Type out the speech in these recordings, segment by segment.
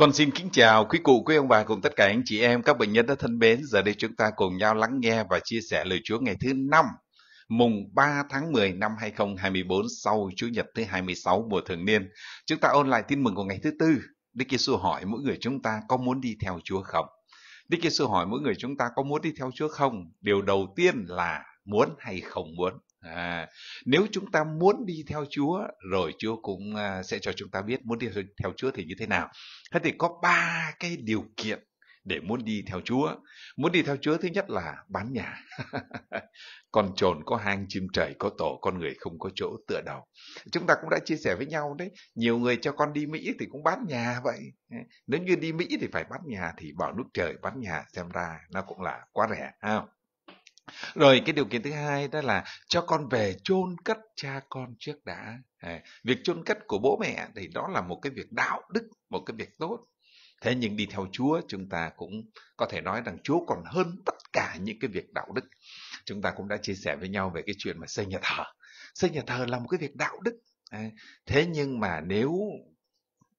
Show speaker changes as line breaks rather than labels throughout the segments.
Con xin kính chào quý cụ, quý ông bà cùng tất cả anh chị em, các bệnh nhân đã thân mến. Giờ đây chúng ta cùng nhau lắng nghe và chia sẻ lời Chúa ngày thứ năm, mùng 3 tháng 10 năm 2024 sau Chủ nhật thứ 26 mùa thường niên. Chúng ta ôn lại tin mừng của ngày thứ tư. Đức Giêsu hỏi mỗi người chúng ta có muốn đi theo Chúa không? Đức Giêsu hỏi mỗi người chúng ta có muốn đi theo Chúa không? Điều đầu tiên là muốn hay không muốn. À, nếu chúng ta muốn đi theo Chúa rồi Chúa cũng à, sẽ cho chúng ta biết muốn đi theo Chúa thì như thế nào. Thế thì có ba cái điều kiện để muốn đi theo Chúa. Muốn đi theo Chúa thứ nhất là bán nhà. con trồn có hang chim trời có tổ con người không có chỗ tựa đầu. Chúng ta cũng đã chia sẻ với nhau đấy, nhiều người cho con đi Mỹ thì cũng bán nhà vậy. Nếu như đi Mỹ thì phải bán nhà thì bảo nước trời bán nhà xem ra nó cũng là quá rẻ không? rồi cái điều kiện thứ hai đó là cho con về chôn cất cha con trước đã à, việc chôn cất của bố mẹ thì đó là một cái việc đạo đức một cái việc tốt thế nhưng đi theo chúa chúng ta cũng có thể nói rằng chúa còn hơn tất cả những cái việc đạo đức chúng ta cũng đã chia sẻ với nhau về cái chuyện mà xây nhà thờ xây nhà thờ là một cái việc đạo đức à, thế nhưng mà nếu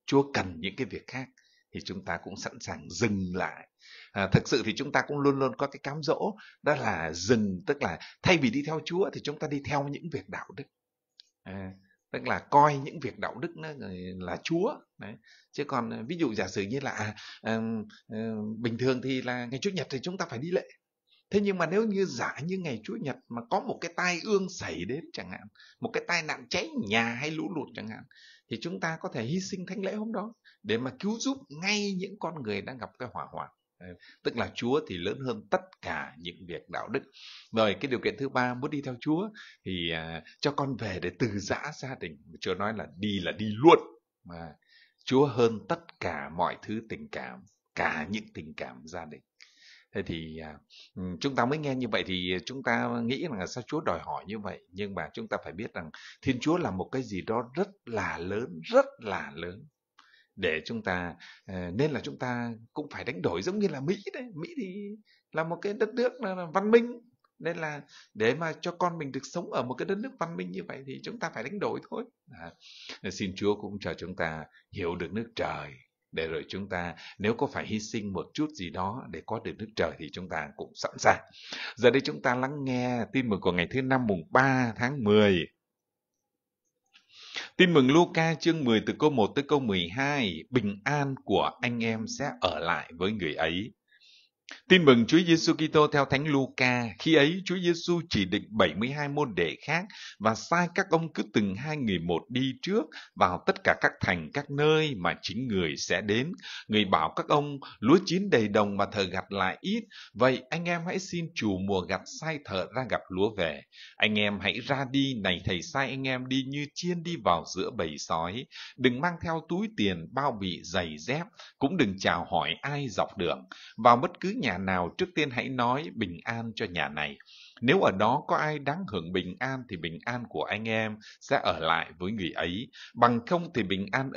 chúa cần những cái việc khác thì chúng ta cũng sẵn sàng dừng lại à, thực sự thì chúng ta cũng luôn luôn có cái cám dỗ đó là dừng tức là thay vì đi theo Chúa thì chúng ta đi theo những việc đạo đức à, tức là coi những việc đạo đức nó ờ, là Chúa đấy chứ còn ờ, ví dụ giả sử như là à, à, bình thường thì là ngày Chủ nhật thì chúng ta phải đi lễ thế nhưng mà nếu như giả như ngày Chủ nhật mà có một cái tai ương xảy đến chẳng hạn một cái tai nạn cháy nhà hay lũ lụt chẳng hạn thì chúng ta có thể hy sinh thánh lễ hôm đó để mà cứu giúp ngay những con người đang gặp cái hỏa hoạn tức là Chúa thì lớn hơn tất cả những việc đạo đức. Rồi cái điều kiện thứ ba muốn đi theo Chúa thì uh, cho con về để từ giã gia đình. Chúa nói là đi là đi luôn mà Chúa hơn tất cả mọi thứ tình cảm, cả những tình cảm gia đình. Thế thì uh, chúng ta mới nghe như vậy thì chúng ta nghĩ rằng là sao Chúa đòi hỏi như vậy. Nhưng mà chúng ta phải biết rằng Thiên Chúa là một cái gì đó rất là lớn, rất là lớn để chúng ta ờ, nên là chúng ta cũng phải đánh đổi giống như là mỹ đấy mỹ thì là một cái đất nước văn minh nên là để mà cho con mình được sống ở một cái đất nước văn minh như vậy thì chúng ta phải đánh đổi thôi à, xin chúa cũng cho chúng ta hiểu được nước trời để rồi chúng ta nếu có phải hy sinh một chút gì đó để có được nước trời thì chúng ta cũng sẵn sàng. Giờ đây chúng ta lắng nghe tin mừng của ngày thứ năm mùng 3 tháng 10 Tin mừng Luca chương 10 từ câu 1 tới câu 12, bình an của anh em sẽ ở lại với người ấy. Tin mừng Chúa Giêsu Kitô theo Thánh Luca, khi ấy Chúa Giêsu chỉ định 72 môn đệ khác và sai các ông cứ từng hai người một đi trước vào tất cả các thành các nơi mà chính người sẽ đến. Người bảo các ông lúa chín đầy đồng mà thợ gặt lại ít, vậy anh em hãy xin chủ mùa gặt sai thợ ra gặt lúa về. Anh em hãy ra đi, này thầy sai anh em đi như chiên đi vào giữa bầy sói, đừng mang theo túi tiền bao bị giày dép, cũng đừng chào hỏi ai dọc đường. Vào bất cứ nhà nào trước tiên hãy nói bình an cho nhà này. Nếu ở đó có ai đáng hưởng bình an thì bình an của anh em sẽ ở lại với người ấy, bằng không thì bình an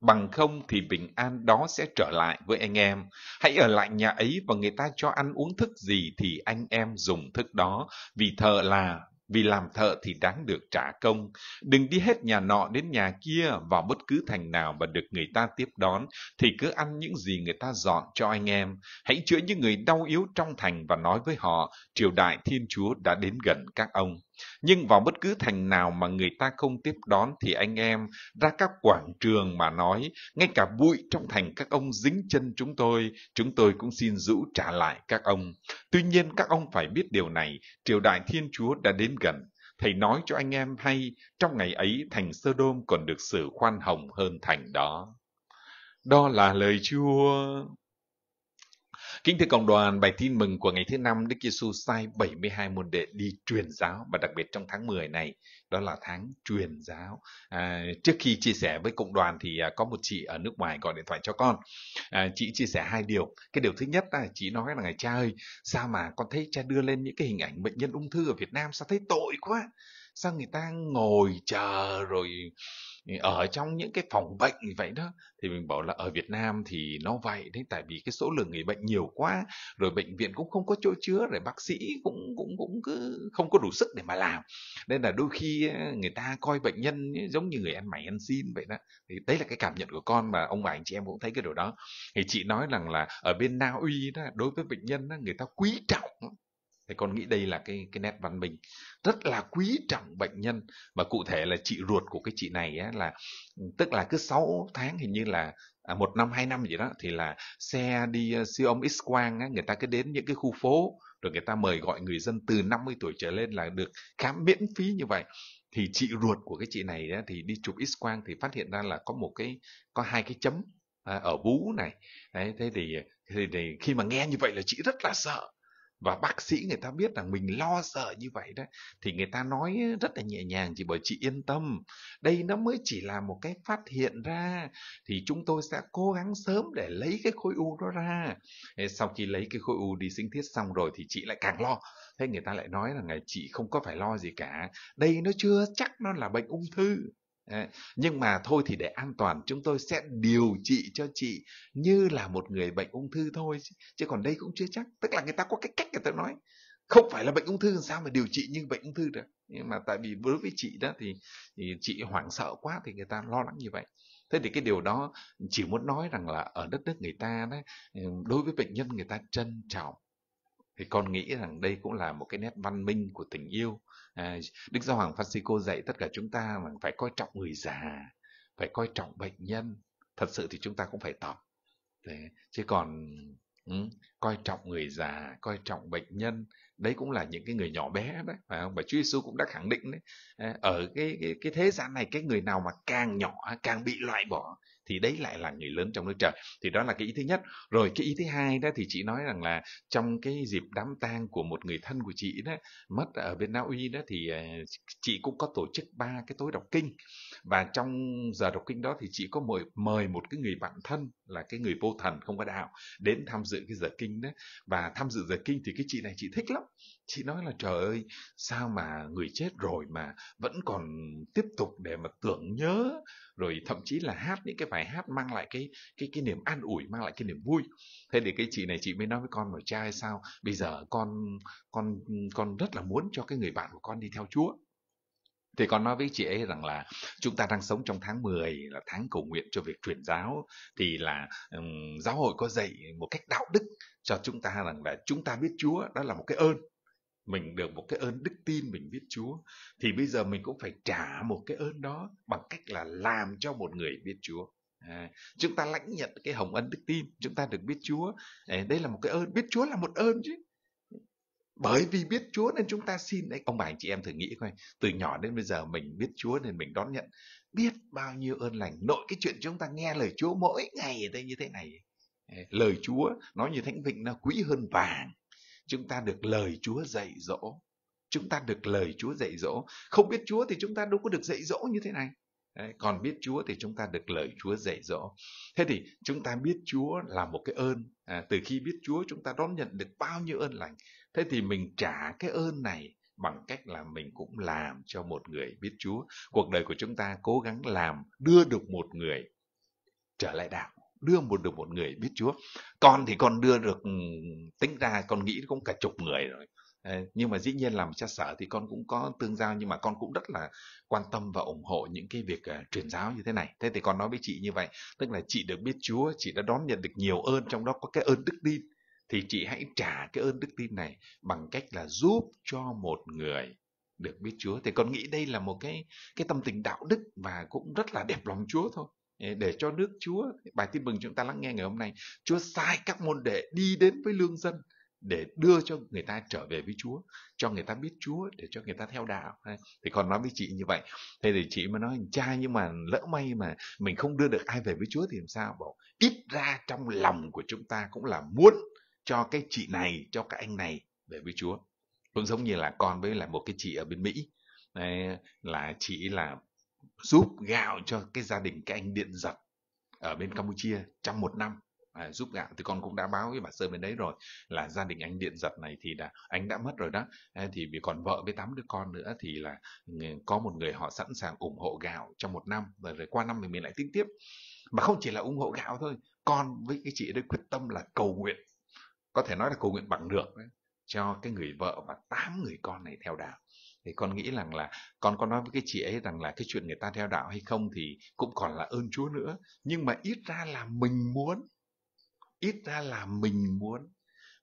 bằng không thì bình an đó sẽ trở lại với anh em. Hãy ở lại nhà ấy và người ta cho ăn uống thức gì thì anh em dùng thức đó, vì thợ là vì làm thợ thì đáng được trả công. Đừng đi hết nhà nọ đến nhà kia vào bất cứ thành nào mà được người ta tiếp đón, thì cứ ăn những gì người ta dọn cho anh em. Hãy chữa những người đau yếu trong thành và nói với họ, triều đại Thiên Chúa đã đến gần các ông nhưng vào bất cứ thành nào mà người ta không tiếp đón thì anh em ra các quảng trường mà nói ngay cả bụi trong thành các ông dính chân chúng tôi chúng tôi cũng xin rũ trả lại các ông tuy nhiên các ông phải biết điều này triều đại thiên chúa đã đến gần thầy nói cho anh em hay trong ngày ấy thành sơ đôm còn được sự khoan hồng hơn thành đó đó là lời chúa Kính thưa cộng đoàn, bài tin mừng của ngày thứ năm Đức Giêsu sai 72 môn đệ đi truyền giáo và đặc biệt trong tháng 10 này đó là tháng truyền giáo. À, trước khi chia sẻ với cộng đoàn thì à, có một chị ở nước ngoài gọi điện thoại cho con. À, chị chia sẻ hai điều. Cái điều thứ nhất là chị nói là ngày cha ơi, sao mà con thấy cha đưa lên những cái hình ảnh bệnh nhân ung thư ở Việt Nam sao thấy tội quá sao người ta ngồi chờ rồi ừ, ở trong những cái phòng bệnh vậy đó thì mình bảo là ở Việt Nam thì nó vậy đấy tại vì cái số lượng người bệnh nhiều quá rồi bệnh viện cũng không có chỗ chứa rồi bác sĩ cũng cũng cũng cứ không có đủ sức để mà làm nên là đôi khi người ta coi bệnh nhân giống như người ăn mày ăn xin vậy đó thì đấy là cái cảm nhận của con mà ông bà anh chị em cũng thấy cái điều đó thì chị nói rằng là ở bên Na Uy đó đối với bệnh nhân người ta quý trọng Thế con nghĩ đây là cái cái nét văn minh rất là quý trọng bệnh nhân và cụ thể là chị ruột của cái chị này á, là tức là cứ 6 tháng hình như là à, một năm hai năm gì đó thì là xe đi uh, à, siêu âm x quang á, người ta cứ đến những cái khu phố rồi người ta mời gọi người dân từ 50 tuổi trở lên là được khám miễn phí như vậy thì chị ruột của cái chị này á, thì đi chụp x quang thì phát hiện ra là có một cái có hai cái chấm à, ở vú này đấy thế thì, thì, thì khi mà nghe như vậy là chị rất là sợ và bác sĩ người ta biết rằng mình lo sợ như vậy đó thì người ta nói rất là nhẹ nhàng chỉ bởi chị yên tâm đây nó mới chỉ là một cái phát hiện ra thì chúng tôi sẽ cố gắng sớm để lấy cái khối u đó ra sau khi lấy cái khối u đi sinh thiết xong rồi thì chị lại càng lo thế người ta lại nói là ngày chị không có phải lo gì cả đây nó chưa chắc nó là bệnh ung thư nhưng mà thôi thì để an toàn chúng tôi sẽ điều trị cho chị như là một người bệnh ung thư thôi chứ còn đây cũng chưa chắc tức là người ta có cái cách người ta nói không phải là bệnh ung thư sao mà điều trị như bệnh ung thư được nhưng mà tại vì đối với chị đó thì, thì chị hoảng sợ quá thì người ta lo lắng như vậy thế thì cái điều đó chỉ muốn nói rằng là ở đất nước người ta đấy đối với bệnh nhân người ta trân trọng thì con nghĩ rằng đây cũng là một cái nét văn minh của tình yêu à, đức giáo hoàng francisco dạy tất cả chúng ta rằng phải coi trọng người già phải coi trọng bệnh nhân thật sự thì chúng ta cũng phải tập Thế, chứ còn ừ, coi trọng người già coi trọng bệnh nhân đấy cũng là những cái người nhỏ bé đấy phải không bà Chúa Giêsu cũng đã khẳng định đấy à, ở cái, cái cái thế gian này cái người nào mà càng nhỏ càng bị loại bỏ thì đấy lại là người lớn trong nước trời thì đó là cái ý thứ nhất rồi cái ý thứ hai đó thì chị nói rằng là trong cái dịp đám tang của một người thân của chị đó mất ở bên Na Uy đó thì ờ, chị cũng có tổ chức ba cái tối đọc kinh và trong giờ đọc kinh đó thì chị có mời mời một cái người bạn thân là cái người vô thần không có đạo đến tham dự cái giờ kinh đó và tham dự giờ kinh thì cái chị này chị thích lắm chị nói là trời ơi sao mà người chết rồi mà vẫn còn tiếp tục để mà tưởng nhớ rồi thậm chí là hát những cái bài hát mang lại cái cái cái niềm an ủi mang lại cái niềm vui thế thì cái chị này chị mới nói với con mà cha ơi sao bây giờ con con con rất là muốn cho cái người bạn của con đi theo chúa thì con nói với chị ấy rằng là chúng ta đang sống trong tháng 10 là tháng cầu nguyện cho việc truyền giáo thì là um, giáo hội có dạy một cách đạo đức cho chúng ta rằng là chúng ta biết Chúa đó là một cái ơn mình được một cái ơn đức tin mình biết Chúa thì bây giờ mình cũng phải trả một cái ơn đó bằng cách là làm cho một người biết Chúa à, chúng ta lãnh nhận cái hồng ân đức tin chúng ta được biết Chúa đây là một cái ơn biết Chúa là một ơn chứ bởi vì biết Chúa nên chúng ta xin đấy ông bà anh chị em thử nghĩ coi từ nhỏ đến bây giờ mình biết Chúa nên mình đón nhận biết bao nhiêu ơn lành nội cái chuyện chúng ta nghe lời Chúa mỗi ngày ở đây như thế này lời Chúa nói như thánh vịnh là quý hơn vàng chúng ta được lời Chúa dạy dỗ chúng ta được lời Chúa dạy dỗ không biết Chúa thì chúng ta đâu có được dạy dỗ như thế này Đấy, còn biết Chúa thì chúng ta được lời Chúa dạy dỗ. Thế thì chúng ta biết Chúa là một cái ơn. À, từ khi biết Chúa chúng ta đón nhận được bao nhiêu ơn lành. Thế thì mình trả cái ơn này bằng cách là mình cũng làm cho một người biết Chúa. Cuộc đời của chúng ta cố gắng làm đưa được một người trở lại đạo đưa một được một người biết Chúa. Con thì con đưa được ừ, tính ra con nghĩ cũng cả chục người rồi. Nhưng mà dĩ nhiên làm cha sở thì con cũng có tương giao nhưng mà con cũng rất là quan tâm và ủng hộ những cái việc uh, truyền giáo như thế này. Thế thì con nói với chị như vậy, tức là chị được biết Chúa, chị đã đón nhận được nhiều ơn trong đó có cái ơn đức tin thì chị hãy trả cái ơn đức tin này bằng cách là giúp cho một người được biết Chúa. Thì con nghĩ đây là một cái cái tâm tình đạo đức và cũng rất là đẹp lòng Chúa thôi để cho nước Chúa. Bài tin mừng chúng ta lắng nghe ngày hôm nay, Chúa sai các môn đệ đi đến với lương dân để đưa cho người ta trở về với Chúa, cho người ta biết Chúa, để cho người ta theo đạo. Thì còn nói với chị như vậy, thế thì chị mới nói, cha nhưng mà lỡ may mà mình không đưa được ai về với Chúa thì làm sao? Bảo ít ra trong lòng của chúng ta cũng là muốn cho cái chị này cho các anh này về với Chúa cũng giống như là con với là một cái chị ở bên Mỹ Đấy, là chị là giúp gạo cho cái gia đình cái anh điện giật ở bên Campuchia trong một năm à, giúp gạo thì con cũng đã báo với bà sơ bên đấy rồi là gia đình anh điện giật này thì là anh đã mất rồi đó à, thì vì còn vợ với tám đứa con nữa thì là có một người họ sẵn sàng ủng hộ gạo trong một năm rồi, rồi qua năm thì mình lại tính tiếp mà không chỉ là ủng hộ gạo thôi con với cái chị đấy quyết tâm là cầu nguyện có thể nói là cầu nguyện bằng được đấy, cho cái người vợ và tám người con này theo đạo thì con nghĩ rằng là con có nói với cái chị ấy rằng là cái chuyện người ta theo đạo hay không thì cũng còn là ơn Chúa nữa nhưng mà ít ra là mình muốn ít ra là mình muốn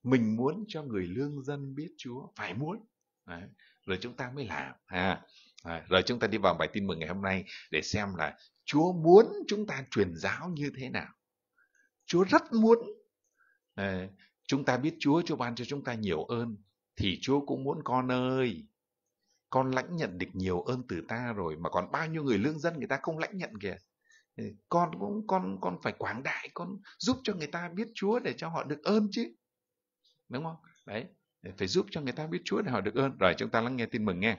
mình muốn cho người lương dân biết Chúa phải muốn Đấy. rồi chúng ta mới làm à, à, rồi chúng ta đi vào bài tin mừng ngày hôm nay để xem là Chúa muốn chúng ta truyền giáo như thế nào Chúa rất muốn à, Chúng ta biết Chúa, cho ban cho chúng ta nhiều ơn, thì Chúa cũng muốn con ơi. Con lãnh nhận được nhiều ơn từ ta rồi, mà còn bao nhiêu người lương dân người ta không lãnh nhận kìa. Ừ, con cũng con con phải quảng đại, con giúp cho người ta biết Chúa để cho họ được ơn chứ. Đúng không? Đấy, phải giúp cho người ta biết Chúa để họ được ơn. Rồi chúng ta lắng nghe tin mừng nghe.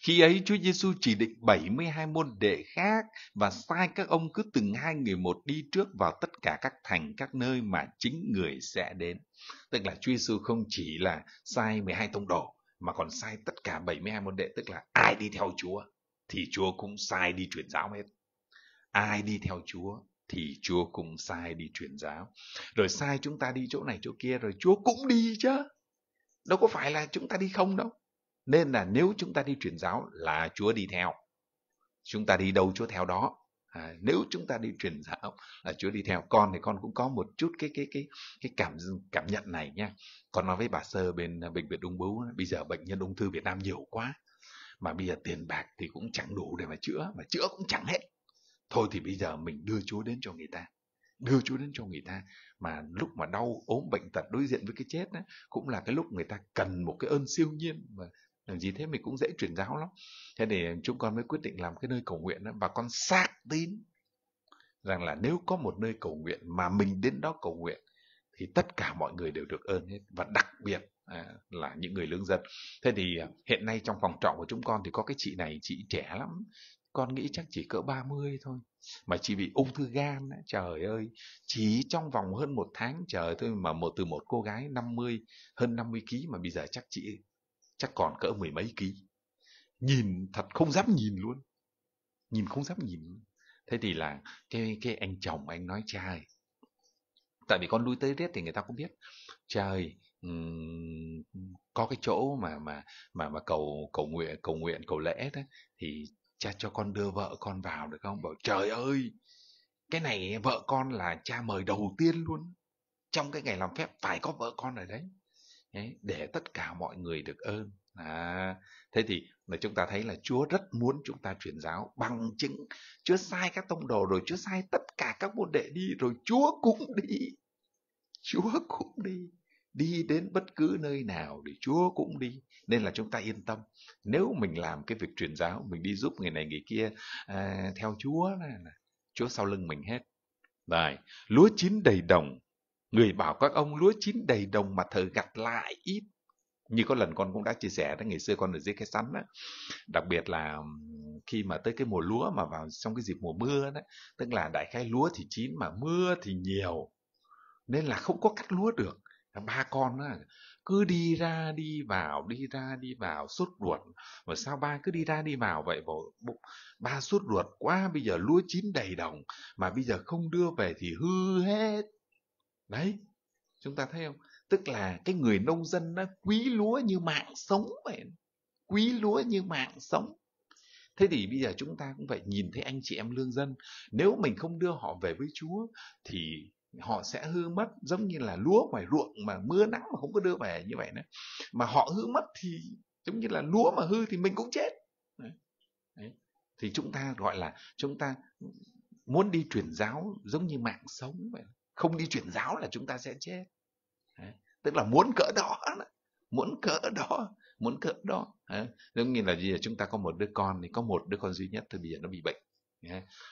Khi ấy Chúa Giêsu chỉ định 72 môn đệ khác và sai các ông cứ từng hai người một đi trước vào tất cả các thành các nơi mà chính người sẽ đến. Tức là Chúa Giêsu không chỉ là sai 12 tông đồ mà còn sai tất cả 72 môn đệ tức là ai đi theo Chúa thì Chúa cũng sai đi truyền giáo hết. Ai đi theo Chúa thì Chúa cũng sai đi truyền giáo. Rồi sai chúng ta đi chỗ này chỗ kia rồi Chúa cũng đi chứ. Đâu có phải là chúng ta đi không đâu. Nên là nếu chúng ta đi truyền giáo là Chúa đi theo. Chúng ta đi đâu Chúa theo đó. À, nếu chúng ta đi truyền giáo là Chúa đi theo con thì con cũng có một chút cái cái cái cái cảm cảm nhận này nha. Con nói với bà sơ bên à, bệnh viện ung bướu bây giờ bệnh nhân ung thư Việt Nam nhiều quá mà bây giờ tiền bạc thì cũng chẳng đủ để mà chữa mà chữa cũng chẳng hết. Thôi thì bây giờ mình đưa Chúa đến cho người ta đưa Chúa đến cho người ta mà lúc mà đau ốm bệnh tật đối diện với cái chết đó, cũng là cái lúc người ta cần một cái ơn siêu nhiên mà làm gì thế mình cũng dễ truyền giáo lắm thế thì chúng con mới quyết định làm cái nơi cầu nguyện đó và con xác tín rằng là nếu có một nơi cầu nguyện mà mình đến đó cầu nguyện thì tất cả mọi người đều được ơn hết và đặc biệt à, là những người lương dân thế thì à, hiện nay trong phòng trọ của chúng con thì có cái chị này chị trẻ lắm con nghĩ chắc chỉ cỡ 30 thôi mà chị bị ung thư gan ấy, trời ơi chỉ trong vòng hơn một tháng trời thôi mà một từ một cô gái 50 hơn 50 kg mà bây giờ chắc chị chắc còn cỡ mười mấy ký nhìn thật không dám nhìn luôn nhìn không dám nhìn thế thì là cái cái anh chồng anh nói cha ơi tại vì con lui tới riết thì người ta cũng biết cha ơi um, có cái chỗ mà mà mà mà cầu cầu nguyện cầu nguyện cầu lễ đó thì cha cho con đưa vợ con vào được không bảo trời ơi cái này vợ con là cha mời đầu tiên luôn trong cái ngày làm phép phải có vợ con ở đấy Đấy, để tất cả mọi người được ơn à, thế thì là chúng ta thấy là Chúa rất muốn chúng ta truyền giáo bằng chứng Chúa sai các tông đồ rồi Chúa sai tất cả các môn đệ đi rồi Chúa cũng đi Chúa cũng đi đi đến bất cứ nơi nào thì Chúa cũng đi nên là chúng ta yên tâm nếu mình làm cái việc truyền giáo mình đi giúp người này người kia à, theo Chúa là Chúa sau lưng mình hết rồi lúa chín đầy đồng Người bảo các ông lúa chín đầy đồng mà thợ gặt lại ít. Như có lần con cũng đã chia sẻ đấy, ngày xưa con ở dưới cái sắn đó. Đặc biệt là khi mà tới cái mùa lúa mà vào trong cái dịp mùa mưa đó, tức là đại khái lúa thì chín mà mưa thì nhiều. Nên là không có cắt lúa được. Ba con đó, cứ đi ra đi vào đi ra đi vào suốt ruột mà sao ba cứ đi ra đi vào vậy bộ bố, ba suốt ruột quá bây giờ lúa chín đầy đồng mà bây giờ không đưa về thì hư hết đấy chúng ta thấy không tức là cái người nông dân nó quý lúa như mạng sống vậy quý lúa như mạng sống thế thì bây giờ chúng ta cũng phải nhìn thấy anh chị em lương dân nếu mình không đưa họ về với chúa thì họ sẽ hư mất giống như là lúa ngoài ruộng mà mưa nắng mà không có đưa về như vậy nữa mà họ hư mất thì giống như là lúa mà hư thì mình cũng chết Đấy. thì chúng ta gọi là chúng ta muốn đi truyền giáo giống như mạng sống vậy không đi chuyển giáo là chúng ta sẽ chết Đấy. tức là muốn cỡ đó muốn cỡ đó muốn cỡ đó giống như là gì là chúng ta có một đứa con thì có một đứa con duy nhất thì bây giờ nó bị bệnh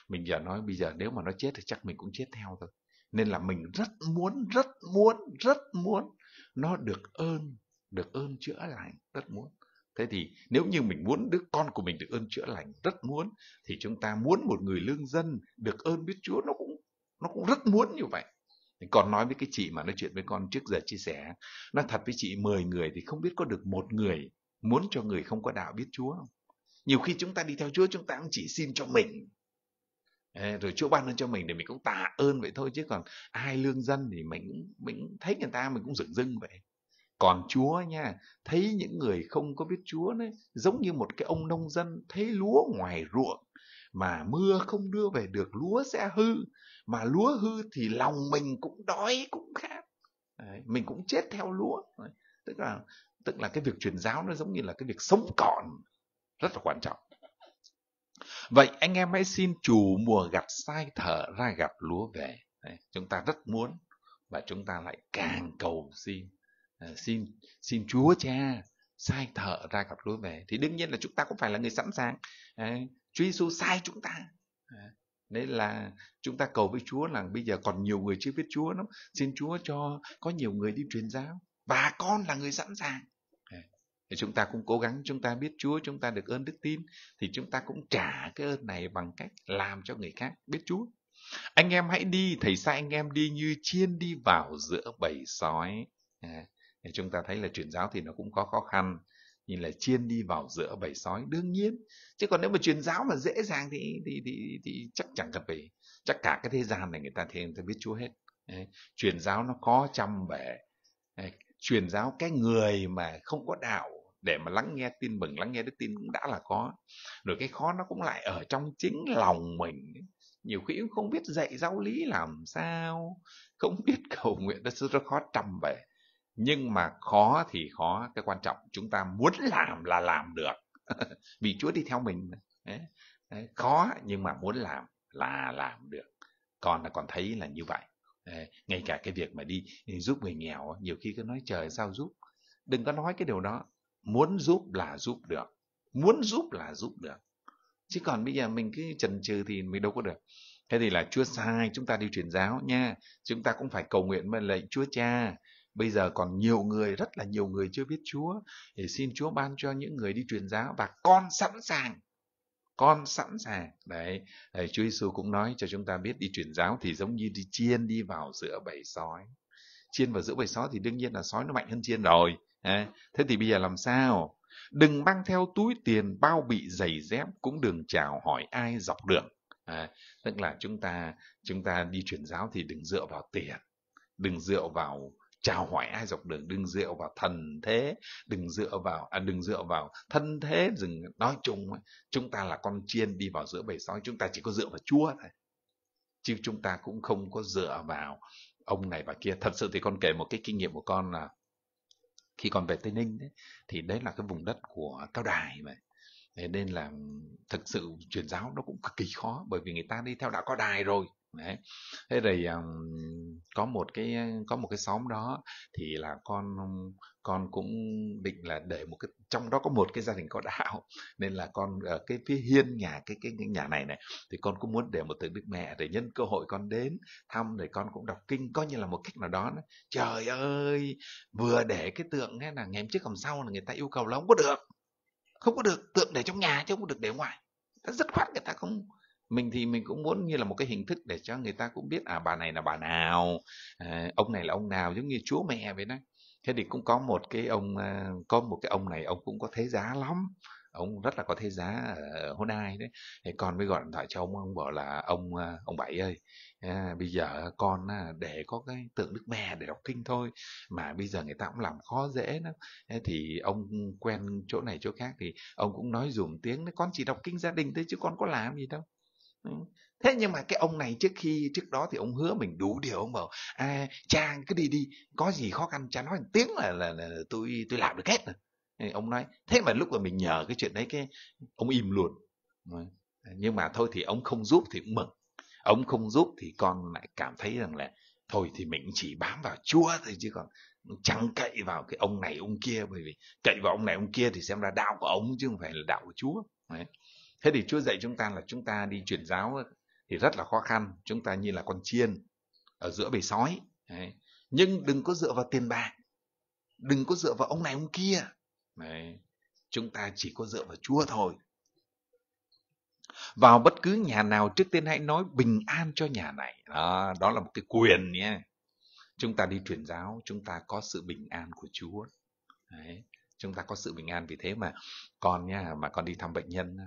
mình giờ nói bây giờ nếu mà nó chết thì chắc mình cũng chết theo thôi nên là mình rất muốn rất muốn rất muốn nó được ơn được ơn chữa lành rất muốn thế thì nếu như mình muốn đứa con của mình được ơn chữa lành rất muốn thì chúng ta muốn một người lương dân được ơn biết chúa nó cũng nó cũng rất muốn như vậy thì con nói với cái chị mà nói chuyện với con trước giờ chia sẻ nó thật với chị 10 người thì không biết có được một người muốn cho người không có đạo biết Chúa không nhiều khi chúng ta đi theo Chúa chúng ta cũng chỉ xin cho mình rồi Chúa ban ơn cho mình để mình cũng tạ ơn vậy thôi chứ còn ai lương dân thì mình mình thấy người ta mình cũng dửng dưng vậy còn Chúa nha thấy những người không có biết Chúa đấy giống như một cái ông nông dân thấy lúa ngoài ruộng mà mưa không đưa về được lúa sẽ hư mà lúa hư thì lòng mình cũng đói cũng khát Đấy, mình cũng chết theo lúa Đấy, tức là tức là cái việc truyền giáo nó giống như là cái việc sống còn rất là quan trọng vậy anh em hãy xin chủ mùa gặt sai thở ra gặt lúa về Đấy, chúng ta rất muốn và chúng ta lại càng cầu xin à, xin xin Chúa Cha sai thợ ra gặp lúa về thì đương nhiên là chúng ta cũng phải là người sẵn sàng Chúa Giêsu sai chúng ta. Đấy là chúng ta cầu với Chúa là bây giờ còn nhiều người chưa biết Chúa lắm. Xin Chúa cho có nhiều người đi truyền giáo. Và con là người sẵn sàng. Thì chúng ta cũng cố gắng chúng ta biết Chúa chúng ta được ơn đức tin thì chúng ta cũng trả cái ơn này bằng cách làm cho người khác biết Chúa anh em hãy đi thầy sai anh em đi như chiên đi vào giữa bầy sói à, thì chúng ta thấy là truyền giáo thì nó cũng có khó khăn nhìn là chiên đi vào giữa bầy sói đương nhiên chứ còn nếu mà truyền giáo mà dễ dàng thì thì thì, thì chắc chẳng cần phải chắc cả cái thế gian này người ta thì người ta biết chúa hết truyền giáo nó có trăm bể truyền giáo cái người mà không có đạo để mà lắng nghe tin mừng lắng nghe đức tin cũng đã là có rồi cái khó nó cũng lại ở trong chính lòng mình nhiều khi cũng không biết dạy giáo lý làm sao không biết cầu nguyện nó rất khó trăm bể nhưng mà khó thì khó cái quan trọng chúng ta muốn làm là làm được vì chúa đi theo mình khó nhưng mà muốn làm là làm được con là còn thấy là như vậy ngay cả cái việc mà đi giúp người nghèo nhiều khi cứ nói trời sao giúp đừng có nói cái điều đó muốn giúp là giúp được muốn giúp là giúp được chứ còn bây giờ mình cứ chần chừ thì mình đâu có được thế thì là chúa sai chúng ta đi truyền giáo nha chúng ta cũng phải cầu nguyện mà lệnh chúa cha Bây giờ còn nhiều người, rất là nhiều người chưa biết Chúa. Để xin Chúa ban cho những người đi truyền giáo và con sẵn sàng. Con sẵn sàng. Đấy, Đấy Chúa Giêsu cũng nói cho chúng ta biết đi truyền giáo thì giống như đi chiên đi vào giữa bầy sói. Chiên vào giữa bầy sói thì đương nhiên là sói nó mạnh hơn chiên rồi. thế thì bây giờ làm sao? Đừng mang theo túi tiền bao bị giày dép cũng đừng chào hỏi ai dọc đường. À, tức là chúng ta chúng ta đi truyền giáo thì đừng dựa vào tiền, đừng dựa vào chào hỏi ai dọc đường đừng dựa vào thần thế đừng dựa vào à, đừng dựa vào thân thế đừng nói chung chúng ta là con chiên đi vào giữa bầy sói chúng ta chỉ có dựa vào chúa thôi chứ chúng ta cũng không có dựa vào ông này bà kia thật sự thì con kể một cái kinh nghiệm của con là khi còn về tây ninh đấy, thì đấy là cái vùng đất của cao đài mà nên là thực sự truyền giáo nó cũng cực kỳ khó bởi vì người ta đi theo đạo cao đài rồi đấy thế rồi à, có một cái à, có một cái xóm đó thì là con con cũng định là để một cái trong đó có một cái gia đình có đạo nên là con ở à, cái phía hiên nhà cái cái, cái nhà này này thì con cũng muốn để một tượng đức mẹ để nhân cơ hội con đến thăm để con cũng đọc kinh coi như là một cách nào đó nói, trời ơi vừa để cái tượng nghe là ngày hôm trước hôm sau là người ta yêu cầu là không có được không có được tượng để trong nhà chứ không có được để ngoài rất khoát người ta không mình thì mình cũng muốn như là một cái hình thức để cho người ta cũng biết à bà này là bà nào à, ông này là ông nào giống như chúa mẹ vậy đó thế thì cũng có một cái ông à, có một cái ông này ông cũng có thế giá lắm ông rất là có thế giá ở hôm nay đấy thì con mới gọi điện thoại cho ông ông bảo là ông à, ông bảy ơi à, bây giờ con à, để có cái tượng đức mẹ để đọc kinh thôi mà bây giờ người ta cũng làm khó dễ lắm thì ông quen chỗ này chỗ khác thì ông cũng nói dùm tiếng con chỉ đọc kinh gia đình thôi chứ con có làm gì đâu thế nhưng mà cái ông này trước khi trước đó thì ông hứa mình đủ điều ông bảo à, cha cứ đi đi có gì khó khăn cha nói một tiếng là là, là tôi tôi làm được hết rồi ông nói thế mà lúc mà mình nhờ cái chuyện đấy cái ông im luôn nhưng mà thôi thì ông không giúp thì cũng mừng ông không giúp thì con lại cảm thấy rằng là thôi thì mình chỉ bám vào chúa thôi chứ còn chẳng cậy vào cái ông này ông kia bởi vì cậy vào ông này ông kia thì xem ra đạo của ông chứ không phải là đạo của chúa Đấy. Thế thì Chúa dạy chúng ta là chúng ta đi truyền giáo thì rất là khó khăn. Chúng ta như là con chiên ở giữa bầy sói. Đấy. Nhưng đừng có dựa vào tiền bạc. Đừng có dựa vào ông này ông kia. Đấy. Chúng ta chỉ có dựa vào Chúa thôi. Vào bất cứ nhà nào trước tiên hãy nói bình an cho nhà này. Đó, đó là một cái quyền nhé. Chúng ta đi truyền giáo, chúng ta có sự bình an của Chúa. Đấy. Chúng ta có sự bình an vì thế mà con nha, mà con đi thăm bệnh nhân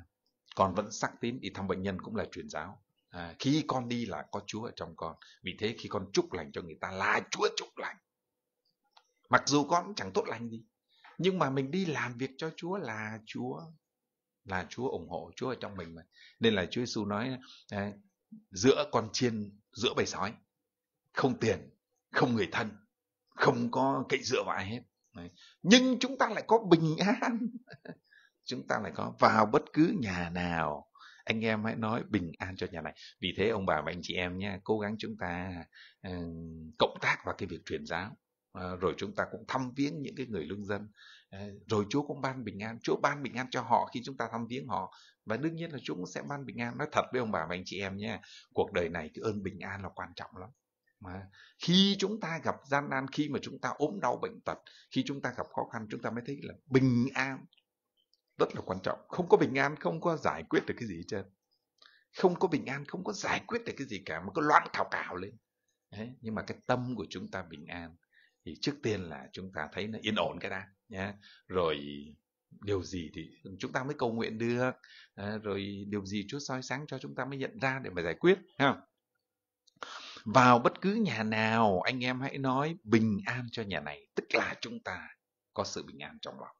con vẫn sắc tín đi thăm bệnh nhân cũng là truyền giáo à, khi con đi là có chúa ở trong con vì thế khi con chúc lành cho người ta là chúa chúc lành mặc dù con chẳng tốt lành gì nhưng mà mình đi làm việc cho chúa là chúa là chúa ủng hộ chúa ở trong mình mà nên là chúa giêsu nói à, giữa con chiên giữa bầy sói không tiền không người thân không có cậy dựa vào ai hết nhưng chúng ta lại có bình an chúng ta lại có vào bất cứ nhà nào anh em hãy nói bình an cho nhà này vì thế ông bà và anh chị em nha cố gắng chúng ta ờ, cộng tác vào cái việc truyền giáo ờ, rồi chúng ta cũng thăm viếng những cái người lương dân ờ, rồi Chúa cũng ban bình an Chúa ban bình an cho họ khi chúng ta thăm viếng họ và đương nhiên là Chúa cũng sẽ ban bình an nói thật với ông bà và anh chị em nha cuộc đời này cái ơn bình an là quan trọng lắm mà khi chúng ta gặp gian nan khi mà chúng ta ốm đau bệnh tật khi chúng ta gặp khó khăn chúng ta mới thấy là bình an rất là quan trọng không có bình an không có giải quyết được cái gì hết không có bình an không có giải quyết được cái gì cả mà có loạn thảo cào lên Đấy. nhưng mà cái tâm của chúng ta bình an thì trước tiên là chúng ta thấy nó yên ổn cái đã nhé rồi điều gì thì chúng ta mới cầu nguyện được à, rồi điều gì Chúa soi sáng cho chúng ta mới nhận ra để mà giải quyết ha vào bất cứ nhà nào anh em hãy nói bình an cho nhà này tức là chúng ta có sự bình an trong lòng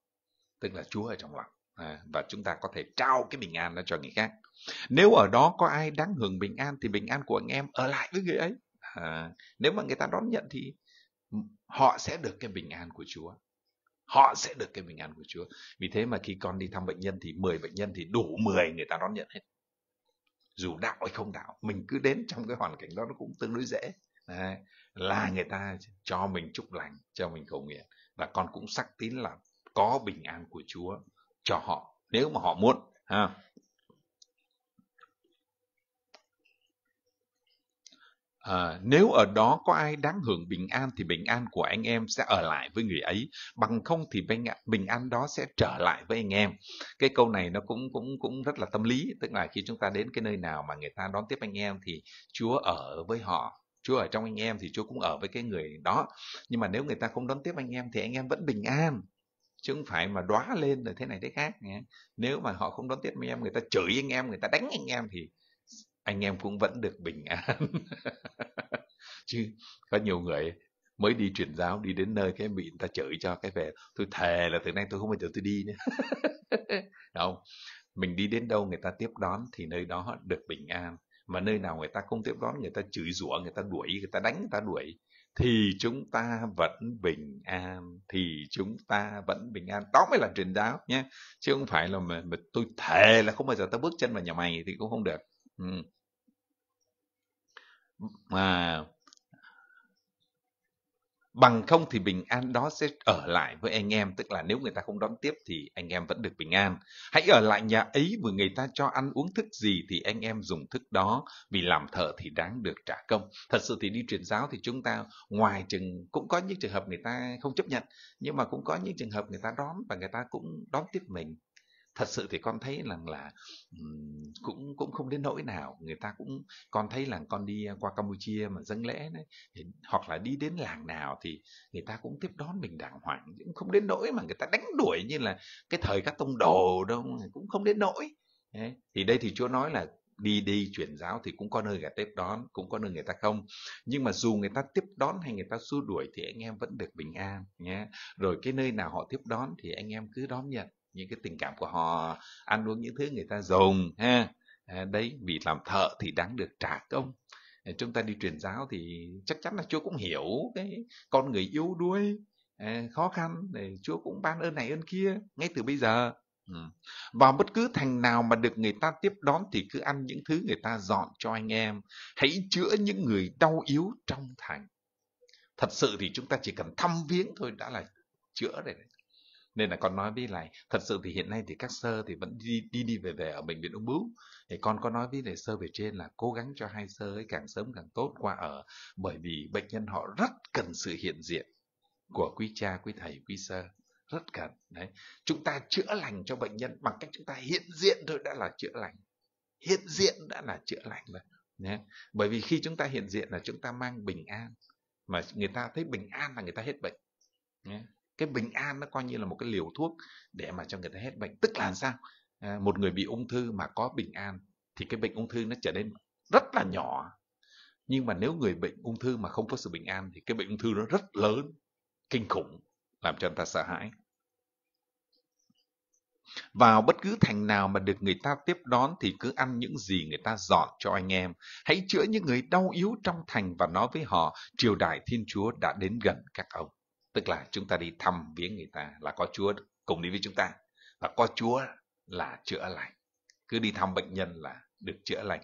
tức là Chúa ở trong lòng À, và chúng ta có thể trao cái bình an đó cho người khác nếu ở đó có ai đáng hưởng bình an thì bình an của anh em ở lại với người ấy à, nếu mà người ta đón nhận thì họ sẽ được cái bình an của Chúa họ sẽ được cái bình an của Chúa vì thế mà khi con đi thăm bệnh nhân thì 10 bệnh nhân thì đủ 10 người ta đón nhận hết dù đạo hay không đạo mình cứ đến trong cái hoàn cảnh đó nó cũng tương đối dễ Đấy, là người ta cho mình chúc lành cho mình cầu nguyện và con cũng xác tín là có bình an của Chúa cho họ nếu mà họ muốn ha. À, nếu ở đó có ai đáng hưởng bình an thì bình an của anh em sẽ ở lại với người ấy bằng không thì bình an, bình an đó sẽ trở lại với anh em cái câu này nó cũng cũng cũng rất là tâm lý tức là khi chúng ta đến cái nơi nào mà người ta đón tiếp anh em thì Chúa ở với họ Chúa ở trong anh em thì Chúa cũng ở với cái người đó nhưng mà nếu người ta không đón tiếp anh em thì anh em vẫn bình an chứ không phải mà đóa lên rồi thế này thế khác nhé nếu mà họ không đón tiếp anh em người ta chửi anh em người ta đánh anh em thì anh em cũng vẫn được bình an chứ có nhiều người mới đi truyền giáo đi đến nơi cái bị người ta chửi cho cái về tôi thề là từ nay tôi không bao giờ tôi đi nữa không mình đi đến đâu người ta tiếp đón thì nơi đó được bình an mà nơi nào người ta không tiếp đón người ta chửi rủa người ta đuổi người ta đánh người ta đuổi thì chúng ta vẫn bình an thì chúng ta vẫn bình an đó mới là truyền giáo nhé chứ không phải là mà, mà tôi thề là không bao giờ tao bước chân vào nhà mày thì cũng không được ừ. mà bằng không thì bình an đó sẽ ở lại với anh em tức là nếu người ta không đón tiếp thì anh em vẫn được bình an hãy ở lại nhà ấy vừa người ta cho ăn uống thức gì thì anh em dùng thức đó vì làm thợ thì đáng được trả công thật sự thì đi truyền giáo thì chúng ta ngoài chừng cũng có những trường hợp người ta không chấp nhận nhưng mà cũng có những trường hợp người ta đón và người ta cũng đón tiếp mình thật sự thì con thấy rằng là cũng cũng không đến nỗi nào người ta cũng con thấy là con đi qua Campuchia mà dâng lễ đấy thì, hoặc là đi đến làng nào thì người ta cũng tiếp đón mình đàng hoàng cũng không đến nỗi mà người ta đánh đuổi như là cái thời các tông đồ đâu cũng không đến nỗi đấy. thì đây thì Chúa nói là đi đi chuyển giáo thì cũng có nơi người ta tiếp đón cũng có nơi người ta không nhưng mà dù người ta tiếp đón hay người ta xua đuổi thì anh em vẫn được bình an nhé rồi cái nơi nào họ tiếp đón thì anh em cứ đón nhận những cái tình cảm của họ ăn uống những thứ người ta dùng ha à, đấy vì làm thợ thì đáng được trả công à, chúng ta đi truyền giáo thì chắc chắn là Chúa cũng hiểu cái con người yếu đuối à, khó khăn để Chúa cũng ban ơn này ơn kia ngay từ bây giờ ừ. vào bất cứ thành nào mà được người ta tiếp đón thì cứ ăn những thứ người ta dọn cho anh em hãy chữa những người đau yếu trong thành thật sự thì chúng ta chỉ cần thăm viếng thôi đã là chữa rồi đấy nên là con nói với lại thật sự thì hiện nay thì các sơ thì vẫn đi đi đi về về ở bệnh viện ung bướu thì con có nói với lại sơ về trên là cố gắng cho hai sơ ấy càng sớm càng tốt qua ở bởi vì bệnh nhân họ rất cần sự hiện diện của quý cha quý thầy quý sơ rất cần đấy chúng ta chữa lành cho bệnh nhân bằng cách chúng ta hiện diện thôi đã là chữa lành hiện diện đã là chữa lành rồi nhé bởi vì khi chúng ta hiện diện là chúng ta mang bình an mà người ta thấy bình an là người ta hết bệnh nhé cái bình an nó coi như là một cái liều thuốc để mà cho người ta hết bệnh tức là sao à, một người bị ung thư mà có bình an thì cái bệnh ung thư nó trở nên rất là nhỏ nhưng mà nếu người bệnh ung thư mà không có sự bình an thì cái bệnh ung thư nó rất lớn kinh khủng làm cho người ta sợ hãi vào bất cứ thành nào mà được người ta tiếp đón thì cứ ăn những gì người ta dọn cho anh em. Hãy chữa những người đau yếu trong thành và nói với họ, triều đại Thiên Chúa đã đến gần các ông tức là chúng ta đi thăm viếng người ta là có Chúa cùng đi với chúng ta và có Chúa là chữa lành cứ đi thăm bệnh nhân là được chữa lành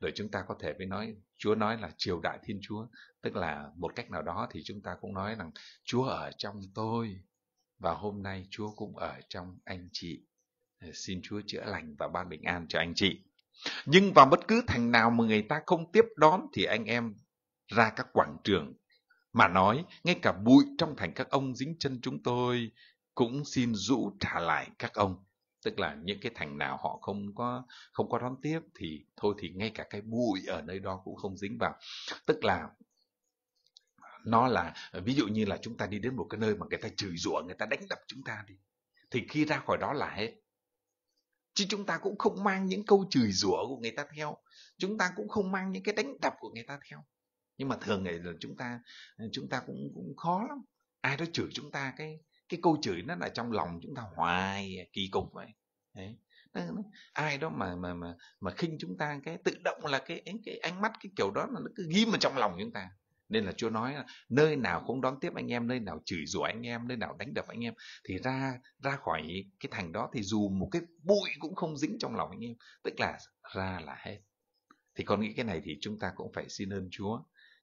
rồi chúng ta có thể với nói Chúa nói là triều đại Thiên Chúa tức là một cách nào đó thì chúng ta cũng nói rằng Chúa ở trong tôi và hôm nay Chúa cũng ở trong anh chị ờ, xin Chúa chữa lành và ban bình an cho anh chị nhưng vào bất cứ thành nào mà người ta không tiếp đón thì anh em ra các quảng trường mà nói, ngay cả bụi trong thành các ông dính chân chúng tôi cũng xin rũ trả lại các ông. Tức là những cái thành nào họ không có không có đón tiếp thì thôi thì ngay cả cái bụi ở nơi đó cũng không dính vào. Tức là nó là ví dụ như là chúng ta đi đến một cái nơi mà người ta chửi rủa người ta đánh đập chúng ta đi thì khi ra khỏi đó là hết chứ chúng ta cũng không mang những câu chửi rủa của người ta theo chúng ta cũng không mang những cái đánh đập của người ta theo nhưng mà thường ngày là chúng ta chúng ta cũng cũng khó lắm ai đó chửi chúng ta cái cái câu chửi nó là trong lòng chúng ta hoài kỳ cục vậy đấy nó, ai đó mà mà mà mà khinh chúng ta cái tự động là cái cái ánh mắt cái kiểu đó là nó cứ ghim vào trong lòng chúng ta nên là Chúa nói là nơi nào không đón tiếp anh em, nơi nào chửi rủa anh em, nơi nào đánh đập anh em thì ra ra khỏi cái thành đó thì dù một cái bụi cũng không dính trong lòng anh em, tức là ra là hết. Thì con nghĩ cái này thì chúng ta cũng phải xin ơn Chúa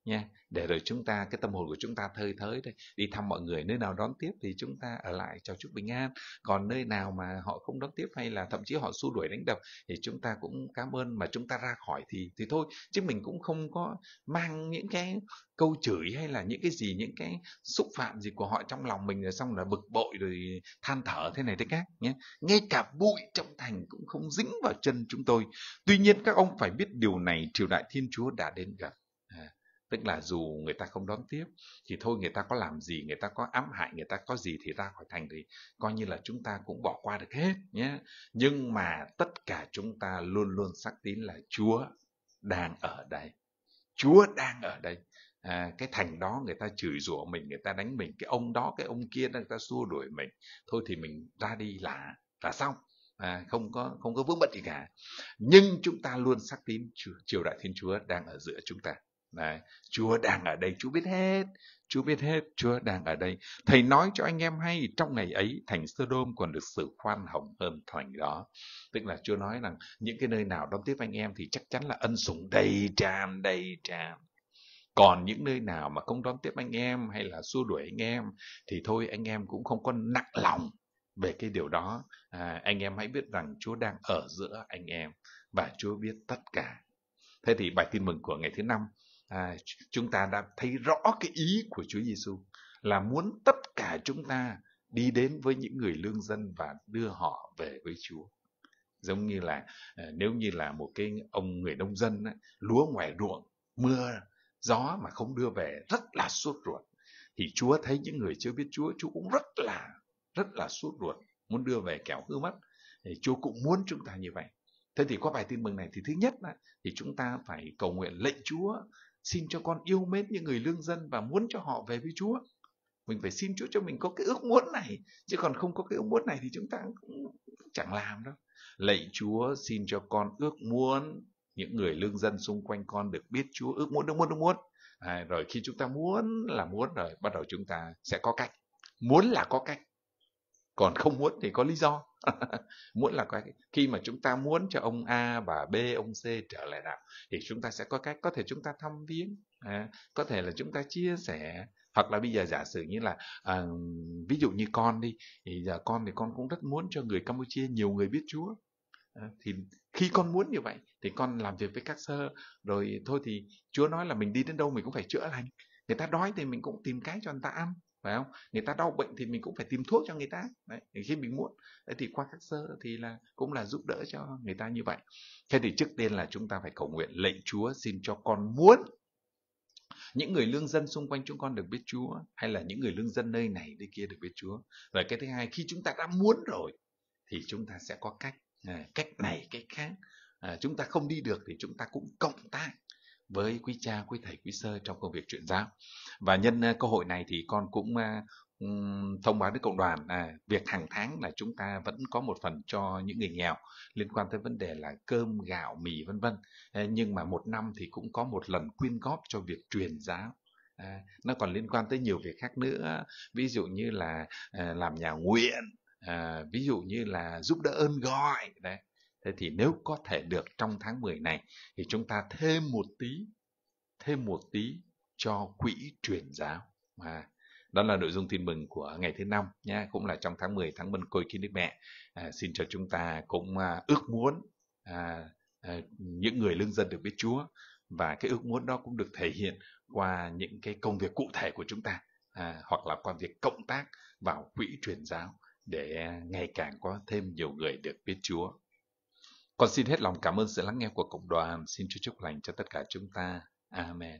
nha để rồi chúng ta cái tâm hồn của chúng ta thơi thới đây đi thăm mọi người nơi nào đón tiếp thì chúng ta ở lại chào chúc bình an còn nơi nào mà họ không đón tiếp hay là thậm chí họ xua đuổi đánh đập thì chúng ta cũng cảm ơn mà chúng ta ra khỏi thì thì thôi chứ mình cũng không có mang những cái câu chửi hay là những cái gì những cái xúc phạm gì của họ trong lòng mình rồi xong là bực bội rồi than thở thế này thế khác nhé ngay cả bụi trong thành cũng không dính vào chân chúng tôi tuy nhiên các ông phải biết điều này triều đại thiên chúa đã đến gần tức là dù người ta không đón tiếp thì thôi người ta có làm gì người ta có ám hại người ta có gì thì ra khỏi thành thì coi như là chúng ta cũng bỏ qua được hết nhé nhưng mà tất cả chúng ta luôn luôn xác tín là chúa đang ở đây chúa đang ở đây à, cái thành đó người ta chửi rủa mình người ta đánh mình cái ông đó cái ông kia người ta xua đuổi mình thôi thì mình ra đi là là xong à, không có không có vướng bận gì cả nhưng chúng ta luôn xác tín triều đại thiên chúa đang ở giữa chúng ta Đấy. Chúa đang ở đây, Chúa biết hết. Chúa biết hết, Chúa đang ở đây. Thầy nói cho anh em hay, trong ngày ấy, thành Sodom còn được sự khoan hồng hơn thành đó. Tức là Chúa nói rằng những cái nơi nào đón tiếp anh em thì chắc chắn là ân sủng đầy tràn, đầy tràn. Còn những nơi nào mà không đón tiếp anh em hay là xua đuổi anh em thì thôi anh em cũng không có nặng lòng về cái điều đó. À, anh em hãy biết rằng Chúa đang ở giữa anh em và Chúa biết tất cả. Thế thì bài tin mừng của ngày thứ năm à, chúng ta đã thấy rõ cái ý của Chúa Giêsu là muốn tất cả chúng ta đi đến với những người lương dân và đưa họ về với Chúa giống như là ờ, nếu như là một cái ông người nông dân ấy, lúa ngoài ruộng mưa gió mà không đưa về rất là sốt ruột thì Chúa thấy những người chưa biết Chúa Chúa cũng rất là rất là sốt ruột muốn đưa về kẻo hư mất thì Chúa cũng muốn chúng ta như vậy thế thì qua bài tin mừng này thì thứ nhất là, thì chúng ta phải cầu nguyện lệnh Chúa xin cho con yêu mến những người lương dân và muốn cho họ về với Chúa. Mình phải xin Chúa cho mình có cái ước muốn này, chứ còn không có cái ước muốn này thì chúng ta cũng chẳng làm đâu. Lạy Chúa xin cho con ước muốn những người lương dân xung quanh con được biết Chúa ước muốn, ước muốn, ước muốn. À, rồi khi chúng ta muốn là muốn rồi, bắt đầu chúng ta sẽ có cách. Muốn là có cách còn không muốn thì có lý do muốn là cái khi mà chúng ta muốn cho ông A và B ông C trở lại đạo thì chúng ta sẽ có cách có thể chúng ta thăm viếng à, có thể là chúng ta chia sẻ hoặc là bây giờ giả sử như là à, ví dụ như con đi thì giờ con thì con cũng rất muốn cho người Campuchia nhiều người biết Chúa à, thì khi con muốn như vậy thì con làm việc với các sơ rồi thôi thì Chúa nói là mình đi đến đâu mình cũng phải chữa lành người ta đói thì mình cũng tìm cái cho người ta ăn phải không người ta đau bệnh thì mình cũng phải tìm thuốc cho người ta đấy khi mình muốn đấy thì qua các sơ thì là cũng là giúp đỡ cho người ta như vậy thế thì trước tiên là chúng ta phải cầu nguyện lệnh chúa xin cho con muốn những người lương dân xung quanh chúng con được biết Chúa hay là những người lương dân nơi này nơi kia được biết Chúa. Và cái thứ hai khi chúng ta đã muốn rồi thì chúng ta sẽ có cách à, cách này cách khác. À, chúng ta không đi được thì chúng ta cũng cộng tác với quý cha, quý thầy, quý sơ trong công việc truyền giáo. Và nhân ờ, cơ hội này thì con cũng ờ, thông báo đến cộng đoàn à, việc hàng tháng là chúng ta vẫn có một phần cho những người nghèo liên quan tới vấn đề là cơm gạo mì vân vân nhưng mà một năm thì cũng có một lần quyên góp cho việc truyền giáo à, nó còn liên quan tới nhiều việc khác nữa ví dụ như là à, làm nhà nguyện à, ví dụ như là giúp đỡ ơn gọi đấy Thế thì nếu có thể được trong tháng 10 này thì chúng ta thêm một tí, thêm một tí cho quỹ truyền giáo. Mà đó là nội dung tin mừng của ngày thứ năm nha, cũng là trong tháng 10 tháng mừng côi kính đức mẹ. À, xin cho chúng ta cũng à, ước muốn à, à, những người lương dân được biết Chúa và cái ước muốn đó cũng được thể hiện qua những cái công việc cụ thể của chúng ta à, hoặc là qua việc cộng tác vào quỹ truyền giáo để à, ngày càng có thêm nhiều người được biết Chúa. Con xin hết lòng cảm ơn sự lắng nghe của cộng đoàn. Xin Chúa chúc lành cho tất cả chúng ta. Amen.